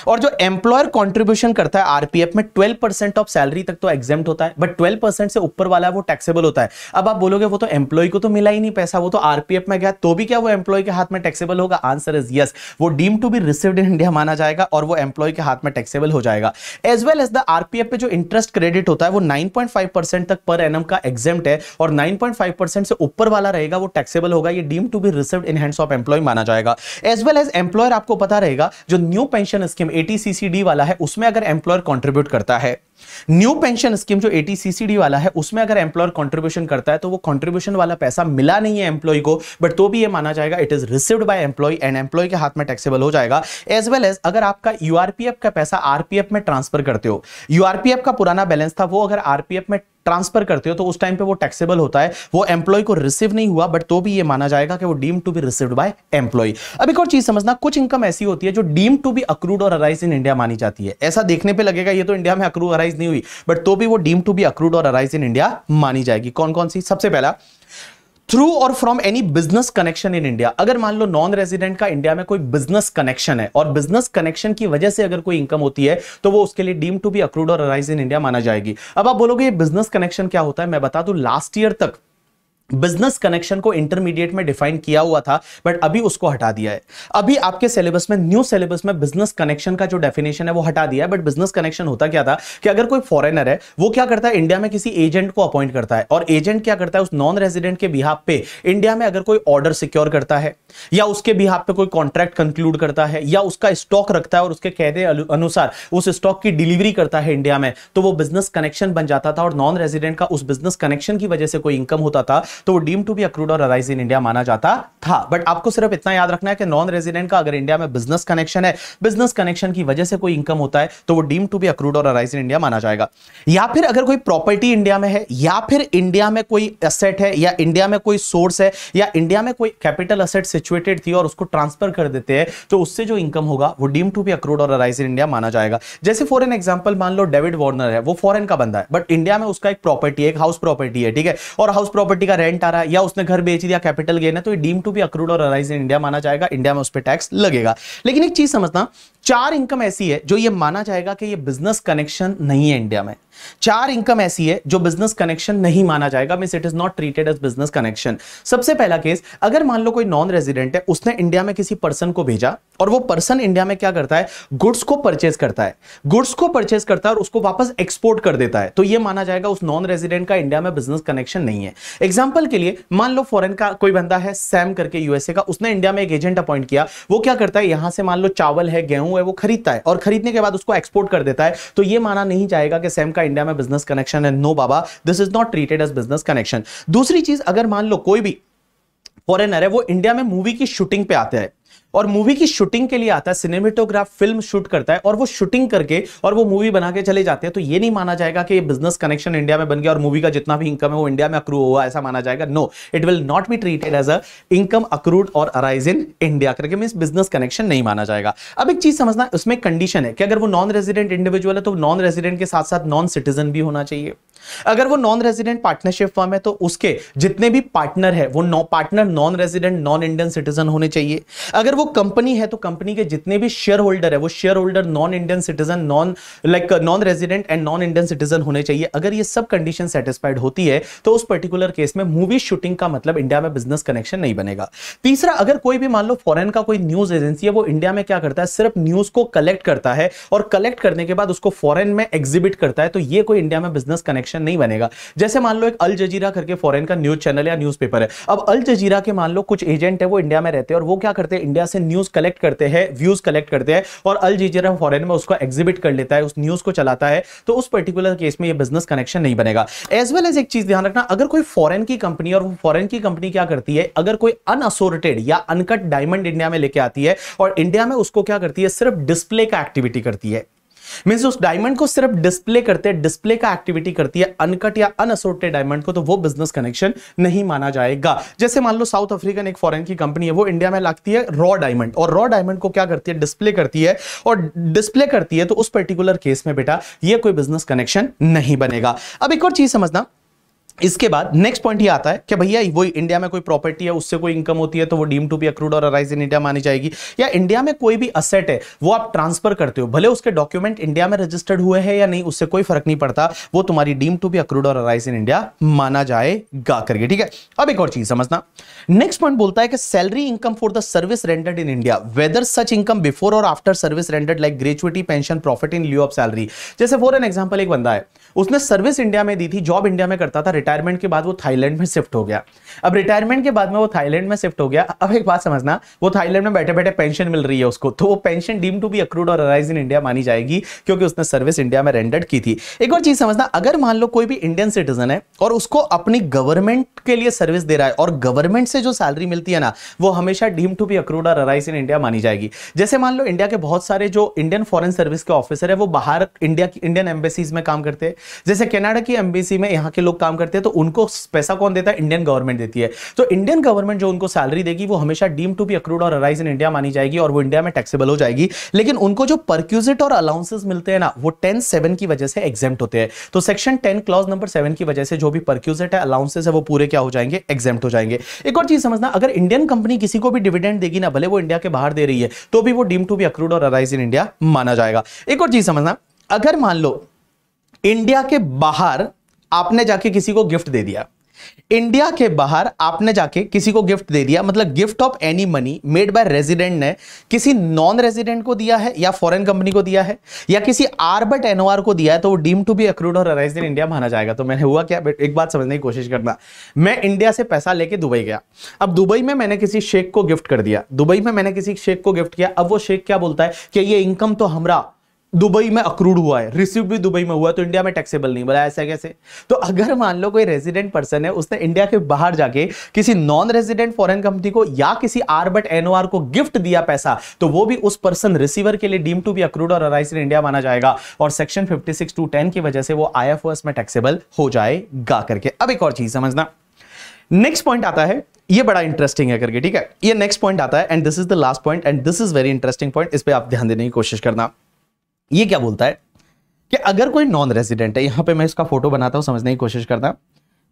और जो एम्प्लॉयर कंट्रीब्यूशन करता है आरपीएफ में 12 परसेंट ऑफ सैलरी तक तो एग्जाम होता है बट 12 परसेंट से ऊपर वाला है वो टैक्सेबल होता है अब आप बोलोगे वो तो एम्प्लॉय को तो मिला ही नहीं पैसा वो तो आरपीएफ में गया तो भी क्या वो एम्प्लॉय के हाथ में टैक्सेबल होगा आंसर इज यस वो deem to be received in India माना जाएगा और वो एम्प्लॉय के हाथ में टैक्सेबल हो जाएगा as well as the RPF पे जो इंटरेस्ट क्रेडिट होता है वो नाइन तक पर एन का एग्जाम है और नाइन से ऊपर वाला रहेगा वो टैक्सेबल होगा ये deem to be received in hands of employee माना जाएगा एज वेल एज एम्प्लॉयर आपको पता रहेगा जो न्यू पेंशन स्कीम एटीसीसीडी वाला है उसमें अगर एम्प्लॉयर कंट्रीब्यूट करता है न्यू पेंशन स्कीम जो एटीसीसीडी वाला है उसमें अगर एम्प्लॉयर कंट्रीब्यूशन करता है तो वो कंट्रीब्यूशन वाला पैसा मिला नहीं है एम्प्लॉय को बट तो भी ये माना जाएगा it is received by employee and employee के हाथ में टैक्सेबल हो जाएगा एज वेल एज अगर आपका यूआरपीएफ का पैसा आरपीएफ में ट्रांसफर करते हो यूआरपीएफ का पुराना बैलेंस था वो अगर आरपीएफ में ट्रांसफर करते हो तो उस टाइम पे वो टैक्सेबल होता है वो एम्प्लॉय को रिसीव नहीं हुआ बट तो भी ये माना जाएगा कि वो deem to be received by employee अब एक और चीज समझना कुछ इनकम ऐसी होती है जो deem to be accrued or arise in India मानी जाती है ऐसा देखने पे लगेगा ये तो इंडिया में अक्रूड अराइज रिकॉग्नाइज नहीं हुई बट तो भी वो deem to be accrued or arise in India मानी जाएगी कौन कौन सी सबसे पहला through or from any business connection in India अगर मान लो नॉन रेजिडेंट का इंडिया में कोई बिजनेस कनेक्शन है और बिजनेस कनेक्शन की वजह से अगर कोई इनकम होती है तो वो उसके लिए deem to be accrued or arise in India माना जाएगी अब आप बोलोगे बिजनेस कनेक्शन क्या होता है मैं बता दू लास्ट ईयर तक बिजनेस कनेक्शन को इंटरमीडिएट में डिफाइन किया हुआ था बट अभी उसको हटा दिया है अभी आपके सिलेबस में न्यू सिलेबस में बिजनेस कनेक्शन का जो डेफिनेशन है वो हटा दिया है बट बिजनेस कनेक्शन होता क्या था कि अगर कोई फॉरेनर है वो क्या करता है इंडिया में किसी एजेंट को अपॉइंट करता है और एजेंट क्या करता है उस नॉन रेजिडेंट के बिहाब पे इंडिया में अगर कोई ऑर्डर सिक्योर करता है या उसके बिहार पे कोई कॉन्ट्रैक्ट कंक्लूड करता है या उसका स्टॉक रखता है और उसके कहने अनुसार उस स्टॉक की डिलीवरी करता है इंडिया में तो वो बिजनेस कनेक्शन बन जाता था और नॉन रेजिडेंट का उस बिजनेस कनेक्शन की वजह से कोई इनकम होता था तो वो deem to be accrued or arise in India माना जाता था बट आपको सिर्फ इतना याद रखना है कि नॉन रेजिडेंट का अगर इंडिया में बिजनेस कनेक्शन है बिजनेस कनेक्शन की वजह से कोई इनकम होता है तो वो deem to be accrued or arise in India माना जाएगा या फिर अगर कोई प्रॉपर्टी इंडिया में है या फिर इंडिया में कोई असेट है या इंडिया में कोई सोर्स है या इंडिया में कोई कैपिटल असेट सिचुएटेड थी और उसको ट्रांसफर कर देते हैं तो उससे जो इनकम होगा वो deem to be accrued or arise in India माना जाएगा जैसे फॉर एन एग्जाम्पल मान लो डेविड वार्नर है वो फॉरन का बंदा है बट इंडिया में उसका एक प्रॉपर्टी है एक हाउस प्रॉपर्टी है ठीक है और हाउस प्रॉपर्टी का रेंट आ रहा है या उसने घर बेच दिया कैपिटल गेन है तो deem to be accrued or arise in India माना जाएगा इंडिया में उस पर टैक्स लगेगा लेकिन एक चीज समझना चार इनकम ऐसी है जो ये माना जाएगा कि ये बिजनेस कनेक्शन नहीं है इंडिया में चार इनकम ऐसी है जो बिजनेस कनेक्शन नहीं माना जाएगा mean it is not treated as business connection सबसे पहला केस अगर मान लो कोई नॉन रेजिडेंट है उसने इंडिया में किसी पर्सन को भेजा और वो पर्सन इंडिया में क्या करता है गुड्स को परचेज करता है गुड्स को परचेज करता है और उसको वापस एक्सपोर्ट कर देता है तो ये माना जाएगा उस नॉन रेजिडेंट का इंडिया में बिजनेस कनेक्शन नहीं है एग्जाम्पल के लिए मान लो फॉरन का कोई बंदा है सैम करके यूएसए का उसने इंडिया में एक एजेंट अपॉइंट किया वो क्या करता है यहां से मान लो चावल है गेहूं है वो खरीदता है और खरीदने के बाद उसको एक्सपोर्ट कर देता है तो ये माना नहीं जाएगा कि सैम का इंडिया में बिजनेस कनेक्शन है नो बाबा this is not treated as business connection दूसरी चीज अगर मान लो कोई भी फॉरेनर है वो इंडिया में मूवी की शूटिंग पे आते हैं और मूवी की शूटिंग के लिए आता है सिनेमेटोग्राफ फिल्म शूट करता है और वो शूटिंग करके और वो मूवी बना के चले जाते हैं तो ये नहीं माना जाएगा कि ये बिजनेस कनेक्शन इंडिया में बन गया और मूवी का जितना भी इनकम है वो इंडिया में अक्रू हुआ ऐसा माना जाएगा no it will not be treated as a income accrued or arise in India करके मीन बिजनेस कनेक्शन नहीं माना जाएगा अब एक चीज समझना उसमें कंडीशन है कि अगर वो नॉन रेजिडेंट इंडिविजुअल है तो नॉन रेजिडेंट के साथ साथ नॉन सिटीजन भी होना चाहिए अगर वो नॉन रेजिडेंट पार्टनरशिप फर्म है तो उसके जितने भी पार्टनर है वो नौ partner non resident non Indian citizen होने चाहिए अगर वो कंपनी है तो कंपनी के जितने भी शेयर होल्डर है वो shareholder non Indian citizen non like non resident and non Indian citizen होने चाहिए अगर ये सब कंडीशन सेटिस्फाइड होती है तो उस पर्टिकुलर केस में मूवी शूटिंग का मतलब इंडिया में बिजनेस कनेक्शन नहीं बनेगा तीसरा अगर कोई भी मान लो फॉरन का कोई न्यूज एजेंसी है वो इंडिया में क्या करता है सिर्फ न्यूज को कलेक्ट करता है और कलेक्ट करने के बाद उसको फॉरन में एग्जिबिट करता है तो ये कोई इंडिया में बिजनेस कनेक्शन नहीं बनेगा जैसे मान लो एक अल जजीरा करके फॉरन का न्यूज चैनल या न्यूज है अब अल जजीरा के मान लो कुछ एजेंट है वो इंडिया में रहते हैं और वो क्या करते हैं इंडिया से से न्यूज कलेक्ट करते हैं व्यूज कलेक्ट करते हैं और अल जीजरा फॉरन में उसको एग्जिबिट कर लेता है उस न्यूज को चलाता है तो उस पर्टिकुलर केस में यह बिजनेस कनेक्शन नहीं बनेगा एज वेल एज एक चीज ध्यान रखना अगर कोई फॉरन की कंपनी और फॉरन की कंपनी क्या करती है अगर कोई अनअसोर्टेड या अनकट डायमंड इंडिया में लेके आती है और इंडिया में उसको क्या करती है सिर्फ डिस्प्ले का एक्टिविटी करती है मीन उस डायमंड को सिर्फ डिस्प्ले करते हैं डिस्प्ले का एक्टिविटी करती है अनकट या अनअसोर्टेड डायमंड को तो वो बिजनेस कनेक्शन नहीं माना जाएगा जैसे मान लो साउथ अफ्रीकन एक फॉरन की कंपनी है वो इंडिया में लाती है रॉ डायमंड और रॉ डायमंड को क्या करती है डिस्प्ले करती है और डिस्प्ले करती है तो उस पर्टिकुलर केस में बेटा ये कोई बिजनेस कनेक्शन नहीं बनेगा अब एक और चीज समझना इसके बाद नेक्स्ट पॉइंट ये आता है कि भैया वो इंडिया में कोई प्रॉपर्टी है उससे कोई इनकम होती है तो वो deem to be accrued or arise in India मानी जाएगी या इंडिया में कोई भी असेट है वो आप ट्रांसफर करते हो भले उसके डॉक्यूमेंट इंडिया में रजिस्टर्ड हुए हैं या नहीं उससे कोई फर्क नहीं पड़ता वो तुम्हारी deem to be accrued or arise in India माना जाएगा करके ठीक है अब एक और चीज समझना नेक्स्ट पॉइंट बोलता है कि salary income for the service rendered in India whether such income before or after service rendered like gratuity pension profit in lieu of salary जैसे फॉर एन एग्जाम्पल एक बंदा है उसने सर्विस इंडिया में दी थी जॉब इंडिया में करता था रिटायरमेंट के बाद वो थाईलैंड में शिफ्ट हो गया अब रिटायरमेंट के बाद में वो थाईलैंड में शिफ्ट हो गया अब एक बात समझना वो थाईलैंड में बैठे बैठे पेंशन मिल रही है उसको तो वो pension deem to be accrued or arise in India मानी जाएगी क्योंकि उसने सर्विस इंडिया में रेंडर्ड की थी एक और चीज समझना अगर मान लो कोई भी इंडियन सिटीजन है और उसको अपनी गवर्नमेंट के लिए सर्विस दे रहा है और गवर्नमेंट से जो सैलरी मिलती है ना वो हमेशा deem to be accrued or arise in India मानी जाएगी जैसे मान लो इंडिया के बहुत सारे जो इंडियन फॉरन सर्विस के ऑफिसर है वो बाहर इंडिया की इंडियन एम्बेसीज में काम करते हैं जैसे कनाडा की एम्बेसी में यहाँ के लोग काम करते हैं तो उनको पैसा कौन देता है इंडियन गवर्नमेंट देती है तो इंडियन गवर्नमेंट जो उनको सैलरी देगी वो हमेशा deem to be accrued or arise in India मानी जाएगी और वो इंडिया में टैक्सेबल हो जाएगी लेकिन उनको जो परक्यूजिट और अलाउंसेस मिलते हैं ना वो टेन सेवन की वजह से एग्जेम्प्ट होते हैं तो section ten clause number seven की वजह से जो भी परक्यूजिट है अलाउंसेस है वो पूरे क्या हो जाएंगे एग्जेम्प्ट हो जाएंगे एक और चीज समझना अगर इंडियन कंपनी किसी को भी डिविडेंड देगी ना भले वो इंडिया के बाहर दे रही है तो भी वो deem to be accrued or arise in India माना जाएगा एक और चीज समझना अगर मान लो इंडिया के बाहर आपने जाके किसी को गिफ्ट दे दिया इंडिया के बाहर आपने जाके किसी को गिफ्ट दे दिया मतलब gift of any money made by resident ने किसी नॉन रेजिडेंट को दिया है या फॉरेन कंपनी को दिया है या किसी आरबट एनओआर को दिया है तो वो deem to be accrued or arise in India माना जाएगा तो मैंने हुआ क्या एक बात समझने की कोशिश करना मैं इंडिया से पैसा लेके दुबई गया अब दुबई में मैंने किसी शेख को गिफ्ट कर दिया दुबई में मैंने किसी शेख को गिफ्ट किया अब वो शेख क्या बोलता है कि ये इनकम तो हमारा दुबई में अक्रूड हुआ है रिसीव भी दुबई में हुआ तो इंडिया में टैक्सेबल नहीं बोला ऐसा कैसे तो अगर मान लो कोई रेजिडेंट पर्सन है उसने इंडिया के बाहर जाके किसी नॉन रेजिडेंट फॉरेन कंपनी को या किसी आर बट एनओआर को गिफ्ट दिया पैसा तो वो भी उस पर्सन रिसीवर के लिए deem to be accrued or arise in India माना जाएगा और section fifty six two ten की वजह से वो आई में टैक्सेबल हो जाएगा करके अब एक और चीज समझना नेक्स्ट पॉइंट आता है ये बड़ा इंटरेस्टिंग है करके ठीक है ये नेक्स्ट पॉइंट आता है and this is the last point and this is very interesting point इस पर आप ध्यान देने की कोशिश करना ये क्या बोलता है कि अगर कोई नॉन रेजिडेंट है यहां पे मैं इसका फोटो बनाता हूं समझने की कोशिश करता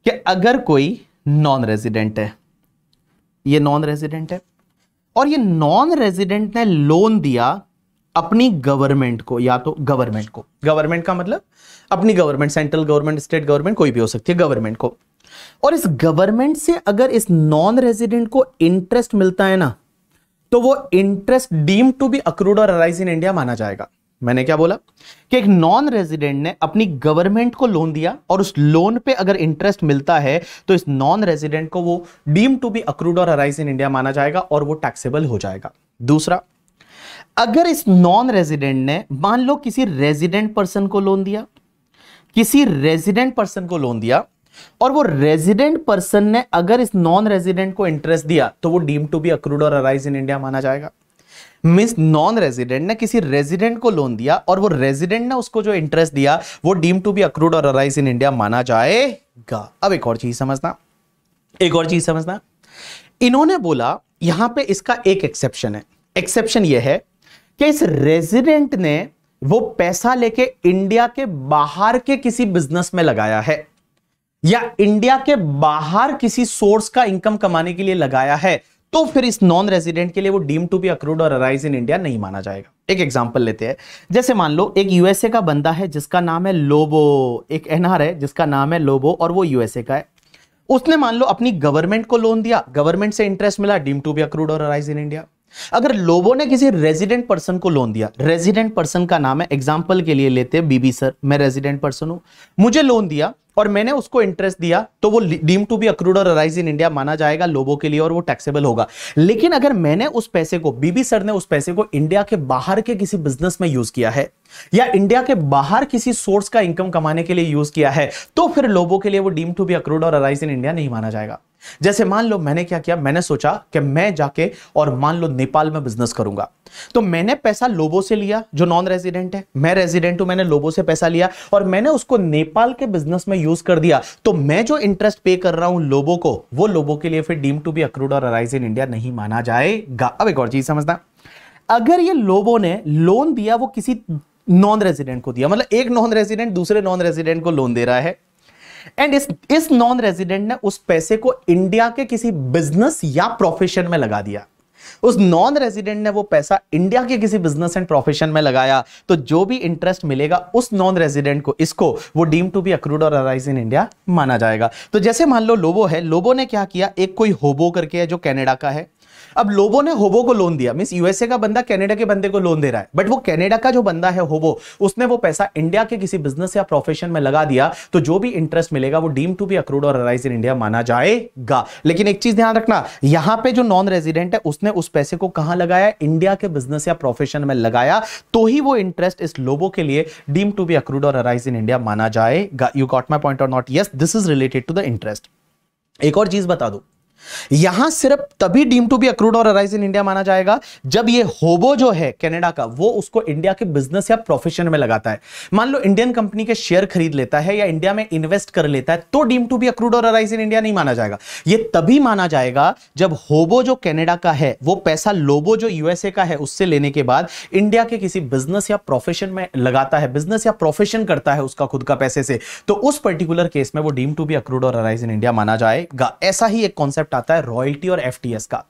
कि अगर कोई नॉन रेजिडेंट है ये नॉन रेजिडेंट है और ये नॉन रेजिडेंट ने लोन दिया अपनी गवर्नमेंट को या तो गवर्नमेंट को गवर्नमेंट का मतलब अपनी government central government state government कोई भी हो सकती है गवर्नमेंट को और इस गवर्नमेंट से अगर इस नॉन रेजिडेंट को इंटरेस्ट मिलता है ना तो वो interest deem to be accrued or arise in India माना जाएगा मैंने क्या बोला कि एक नॉन रेजिडेंट ने अपनी गवर्नमेंट को लोन दिया और उस लोन पे अगर इंटरेस्ट मिलता है तो इस नॉन रेजिडेंट को वो deem to be accrued or arise in India माना जाएगा और वो टैक्सेबल हो जाएगा दूसरा अगर इस नॉन रेजिडेंट ने मान लो किसी रेजिडेंट पर्सन को लोन दिया किसी रेजिडेंट पर्सन को लोन दिया और वो रेजिडेंट पर्सन ने अगर इस नॉन रेजिडेंट को इंटरेस्ट दिया तो वो deem to be accrued or arise in India माना जाएगा मीन्स नॉन रेजिडेंट ने किसी रेजिडेंट को लोन दिया और वो रेजिडेंट ने उसको जो इंटरेस्ट दिया वो deem to be accrued or arise in India माना जाएगा अब एक और चीज समझना एक और चीज समझना इन्होंने बोला यहां पे इसका एक एक्सेप्शन है एक्सेप्शन यह है कि इस रेजिडेंट ने वो पैसा लेके इंडिया के बाहर के किसी बिजनेस में लगाया है या इंडिया के बाहर किसी सोर्स का इनकम कमाने के लिए लगाया है तो फिर इस नॉन रेजिडेंट के लिए वो deem to be accrued or arise in India नहीं माना जाएगा एक एग्जाम्पल लेते हैं जैसे मान लो एक यूएसए का बंदा है जिसका नाम है लोबो एक एनआर है जिसका नाम है लोबो और वो यूएसए का है उसने मान लो अपनी गवर्नमेंट को लोन दिया गवर्नमेंट से इंटरेस्ट मिला deem to be accrued or arise in India अगर लोबो ने किसी रेजिडेंट पर्सन को लोन दिया रेजिडेंट पर्सन का नाम है एग्जाम्पल के लिए लेते हैं बीबी सर मैं रेजिडेंट पर्सन हूं मुझे लोन दिया और मैंने उसको इंटरेस्ट दिया तो वो deem to be accrued or arise in India माना जाएगा लोगों के लिए और वो टैक्सेबल होगा लेकिन अगर मैंने उस पैसे को बीबी सर ने उस पैसे को इंडिया के बाहर के किसी बिजनेस में यूज किया है या इंडिया के बाहर किसी सोर्स का इनकम कमाने के लिए यूज किया है तो फिर लोगों के लिए वो deem to be accrued or arise in India नहीं माना जाएगा जैसे मान लो मैंने क्या किया मैंने सोचा कि मैं जाके और मान लो नेपाल में बिजनेस करूंगा तो मैंने पैसा लोबो से लिया जो नॉन रेजिडेंट है मैं रेजिडेंट हूं मैंने लोबो से पैसा लिया और मैंने उसको नेपाल के बिजनेस में यूज कर दिया तो मैं जो इंटरेस्ट पे कर रहा हूं लोबो को वो लोबो के लिए फिर deem to be accrued or arise in India नहीं माना जाएगा अब एक और चीज समझना अगर ये लोबो ने लोन दिया वो किसी नॉन रेजिडेंट को दिया मतलब एक नॉन रेजिडेंट दूसरे नॉन रेजिडेंट को लोन दे रहा है एंड इस इस नॉन रेजिडेंट ने उस पैसे को इंडिया के किसी बिजनेस या प्रोफेशन में लगा दिया उस नॉन रेजिडेंट ने वो पैसा इंडिया के किसी बिजनेस एंड प्रोफेशन में लगाया तो जो भी इंटरेस्ट मिलेगा उस नॉन रेजिडेंट को इसको वो deem to be accrued or arise in India माना जाएगा तो जैसे मान लो लोबो है लोबो ने क्या किया एक कोई होबो करके है जो कैनेडा का है अब लोबो ने होबो को लोन दिया मीन यूएसए का बंदा कैनेडा के बंदे को लोन दे रहा है बट वो कैनेडा का जो बंदा है होबो उसने वो पैसा इंडिया के किसी बिजनेस या प्रोफेशन में लगा दिया तो जो भी इंटरेस्ट मिलेगा वो deem to be accrued or arise in India माना जाएगा लेकिन एक चीज ध्यान रखना यहां पे जो नॉन रेजिडेंट है उसने उस पैसे को कहां लगाया इंडिया के बिजनेस या प्रोफेशन में लगाया तो ही वो इंटरेस्ट इस लोबो के लिए deem to be accrued or arise in India माना जाएगा यू गॉट माई पॉइंट और not yes this is related to the interest एक और चीज बता दू यहां सिर्फ तभी deem to be accrued or arise in India माना जाएगा जब ये होबो जो है कनाडा का वो उसको इंडिया के बिजनेस या प्रोफेशन में लगाता है मान लो इंडियन कंपनी के शेयर खरीद लेता है या इंडिया में इन्वेस्ट कर लेता है तो deem to be accrued or arise in India नहीं माना जाएगा ये तभी माना जाएगा जब होबो जो कैनेडा का है वो पैसा लोबो जो यूएसए का है उससे लेने के बाद इंडिया के किसी बिजनेस या प्रोफेशन में लगाता है बिजनेस या प्रोफेशन करता है उसका खुद का पैसे से तो उस पर्टिकुलर केस में वो deem to be accrued or arise in India माना जाएगा ऐसा ही एक कॉन्सेप्ट कॉन्सेप्ट आता है रॉयल्टी और एफ का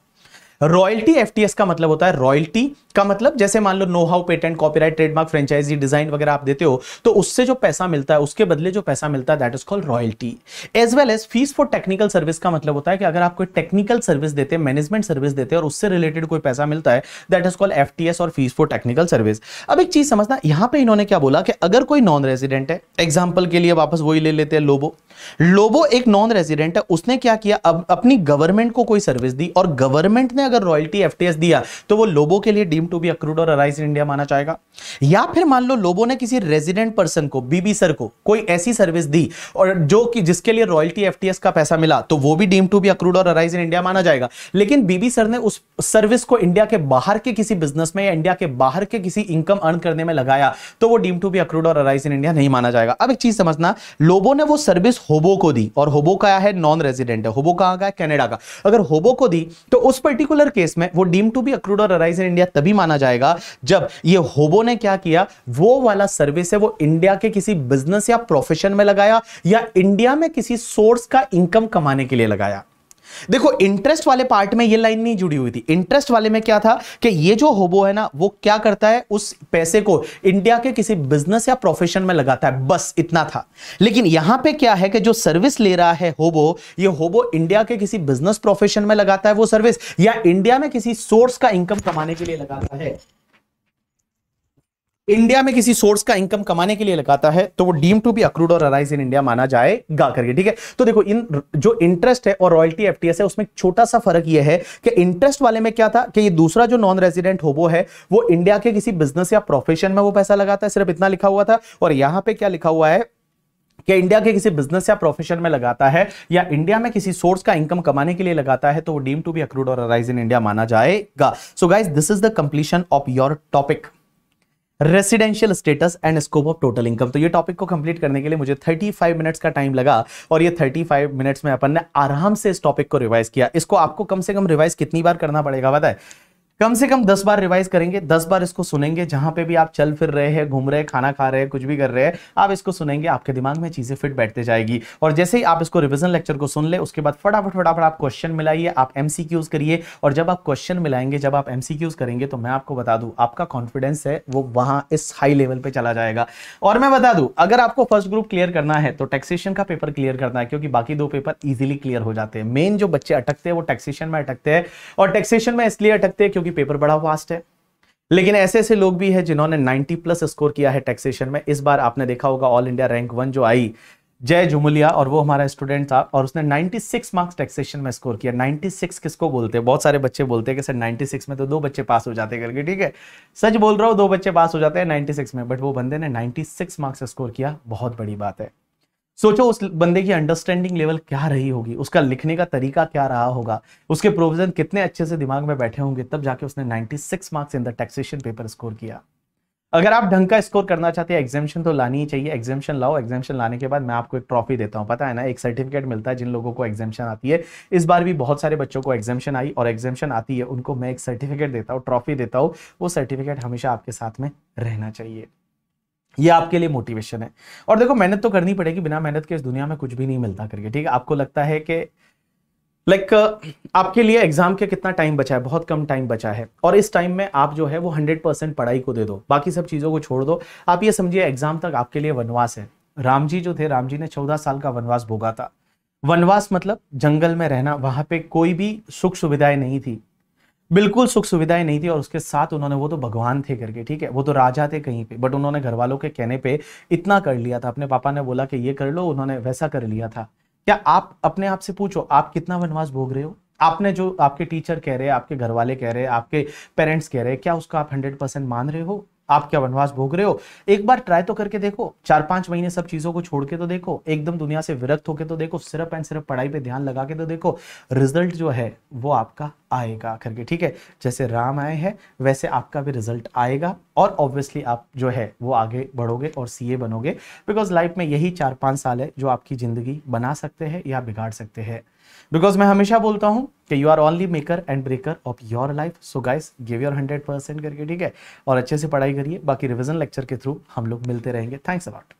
रॉयल्टी एफ का मतलब होता है रॉयल्टी का मतलब जैसे मान लो know how patent copyright trademark franchisee design वगैरह आप देते हो तो उससे जो पैसा मिलता है उसके बदले जो पैसा मिलता है that is called royalty as well as fees for technical service का मतलब होता है कि अगर आप कोई टेक्निकल सर्विस देते हैं मैनेजमेंट सर्विस देते हैं और उससे रिलेटेड कोई पैसा मिलता है दैट इज कॉल्ड एफ और फीस फॉर टेक्निकल सर्विस अब एक चीज समझना यहां पर इन्होंने क्या बोला कि अगर कोई नॉन रेजिडेंट है एग्जाम्पल के लिए वापस वही ले लेते हैं लोबो लोबो एक नॉन रेजिडेंट है उसने क्या किया अब अपनी गवर्नमेंट को कोई सर्विस दी और गवर्नमेंट ने ने अगर रॉयल्टी एफ दिया तो वो लोबो के लिए deem to be accrued or arise in India माना जाएगा या फिर मान लो लोबो ने किसी रेजिडेंट पर्सन को बीबी सर को कोई ऐसी सर्विस दी और जो कि जिसके लिए रॉयल्टी एफ का पैसा मिला तो वो भी deem to be accrued or arise in India माना जाएगा लेकिन बीबी सर ने उस सर्विस को इंडिया के बाहर के किसी बिजनेस में या इंडिया के बाहर के किसी इनकम अर्न करने में लगाया तो वो deem to be accrued or arise in India नहीं माना जाएगा अब एक चीज समझना लोबो ने वो सर्विस होबो को दी और होबो का है नॉन रेजिडेंट है होबो का है कनाडा का अगर होबो को दी तो उस पर्टिकुलर पर्टिकुलर केस में वो deem to be accrued or arise in India तभी माना जाएगा जब ये होबो ने क्या किया वो वाला सर्विस है वो इंडिया के किसी बिजनेस या प्रोफेशन में लगाया या इंडिया में किसी सोर्स का इनकम कमाने के लिए लगाया देखो इंटरेस्ट वाले पार्ट में ये लाइन नहीं जुड़ी हुई थी इंटरेस्ट वाले में क्या था कि ये जो होबो है ना वो क्या करता है उस पैसे को इंडिया के किसी बिजनेस या प्रोफेशन में लगाता है बस इतना था लेकिन यहां पे क्या है कि जो सर्विस ले रहा है होबो ये होबो इंडिया के किसी बिजनेस प्रोफेशन में लगाता है वो सर्विस या इंडिया में किसी सोर्स का इनकम कमाने के लिए लगाता है इंडिया में किसी सोर्स का इनकम कमाने के लिए लगाता है तो वो deem to be accrued or arise in India माना जाए गा करके ठीक है तो देखो इन जो इंटरेस्ट है और रॉयल्टी एफटीएस है उसमें छोटा सा फर्क ये है कि इंटरेस्ट वाले में क्या था कि ये दूसरा जो नॉन रेजिडेंट होबो है वो इंडिया के किसी बिजनेस या प्रोफेशन में वो पैसा लगाता है सिर्फ इतना लिखा हुआ था और यहां पर क्या लिखा हुआ है कि इंडिया के किसी बिजनेस या प्रोफेशन में लगाता है या इंडिया में किसी सोर्स का इनकम कमाने के लिए लगाता है तो वो deem to be accrued or arise in India माना जाएगा so guys this is the completion of your topic residential status and scope of total income तो ये टॉपिक को कंप्लीट करने के लिए मुझे 35 मिनट्स का टाइम लगा और ये 35 मिनट्स में अपन ने आराम से इस टॉपिक को रिवाइज किया इसको आपको कम से कम रिवाइज कितनी बार करना पड़ेगा बताए कम से कम दस बार रिवाइज करेंगे दस बार इसको सुनेंगे जहां पे भी आप चल फिर रहे हैं घूम रहे हैं खाना खा रहे हैं कुछ भी कर रहे हैं आप इसको सुनेंगे आपके दिमाग में चीजें फिट बैठते जाएगी और जैसे ही आप इसको रिविजन लेक्चर को सुन ले उसके बाद फटाफट फटाफट आप क्वेश्चन मिलाइए आप एमसीक्यूज करिए और जब आप क्वेश्चन मिलाएंगे जब आप एमसीक्यूज करेंगे तो मैं आपको बता दू आपका कॉन्फिडेंस है वो वहां इस हाई लेवल पे चला जाएगा और मैं बता दू अगर आपको फर्स्ट ग्रुप क्लियर करना है तो टैक्सेशन का पेपर क्लियर करना है क्योंकि बाकी दो पेपर इजिली क्लियर हो जाते हैं मेन जो बच्चे अटकते हैं वो टैक्सेशन में अटकते हैं और टैक्सेशन में इसलिए अटकते हैं क्योंकि पेपर बड़ा फास्ट है लेकिन ऐसे ऐसे लोग भी हैं जिन्होंने 90 प्लस स्कोर किया है टैक्सेशन में इस बार आपने देखा होगा ऑल इंडिया रैंक वन जो आई जय जुमुलिया और वो हमारा स्टूडेंट था और उसने 96 मार्क्स टैक्सेशन में स्कोर किया 96 किसको बोलते हैं बहुत सारे बच्चे बोलते हैं कि सर 96 में तो दो बच्चे पास हो जाते करके ठीक है सच बोल रहा हूँ दो बच्चे पास हो जाते हैं 96 में बट वो बंदे ने 96 मार्क्स स्कोर किया बहुत बड़ी बात है सोचो उस बंदे की अंडरस्टैंडिंग लेवल क्या रही होगी उसका लिखने का तरीका क्या रहा होगा उसके प्रोविजन कितने अच्छे से दिमाग में बैठे होंगे तब जाके उसने 96 marks in the taxation paper score किया अगर आप ढंग का स्कोर करना चाहते हैं एग्जामेशन तो लानी ही चाहिए एग्जामेशन लाओ एग्जामेशन लाने के बाद मैं आपको एक ट्रॉफी देता हूँ पता है ना एक सर्टिफिकेट मिलता है जिन लोगों को एग्जामेशन आती है इस बार भी बहुत सारे बच्चों को एग्जामेशन आई और एग्जामेशन आती है उनको मैं एक सर्टिफिकेट देता हूँ ट्रॉफी देता हूँ वो सर्टिफिकेट हमेशा आपके साथ में रहना चाहिए ये आपके लिए मोटिवेशन है और देखो मेहनत तो करनी पड़ेगी बिना मेहनत के इस दुनिया में कुछ भी नहीं मिलता करके ठीक है आपको लगता है कि लाइक like, आपके लिए एग्जाम के कितना टाइम बचा है बहुत कम टाइम बचा है और इस टाइम में आप जो है वो हंड्रेड परसेंट पढ़ाई को दे दो बाकी सब चीज़ों को छोड़ दो आप ये समझिए एग्जाम तक आपके लिए वनवास है राम जी जो थे राम जी ने चौदह साल का वनवास भोगा था वनवास मतलब जंगल में रहना वहां पे कोई भी सुख सुविधाएं नहीं थी बिल्कुल सुख सुविधाएं नहीं थी और उसके साथ उन्होंने वो तो भगवान थे करके ठीक है वो तो राजा थे कहीं पे बट उन्होंने घर वालों के कहने पे इतना कर लिया था अपने पापा ने बोला कि ये कर लो उन्होंने वैसा कर लिया था क्या आप अपने आप से पूछो आप कितना वनवास भोग रहे हो आपने जो आपके टीचर कह रहे हैं आपके घर वाले कह रहे हैं आपके पेरेंट्स कह रहे हैं क्या उसको आप हंड्रेड परसेंट मान रहे हो आप क्या वनवास भोग रहे हो एक बार ट्राई तो करके देखो चार पांच महीने सब चीजों को छोड़ के तो देखो एकदम दुनिया से विरक्त होकर तो देखो सिर्फ एंड सिर्फ पढ़ाई पे ध्यान लगा के तो देखो रिजल्ट जो है वो आपका आएगा करके ठीक है जैसे राम आए हैं वैसे आपका भी रिजल्ट आएगा और ऑब्वियसली आप जो है वो आगे बढ़ोगे और सी बनोगे बिकॉज लाइफ में यही चार पांच साल है जो आपकी जिंदगी बना सकते हैं या बिगाड़ सकते हैं बिकॉज मैं हमेशा बोलता हूँ कि you are only maker and breaker of your life so guys give your hundred percent करके ठीक है और अच्छे से पढ़ाई करिए बाकी रिविजन लेक्चर के थ्रू हम लोग मिलते रहेंगे थैंक्स अबाउट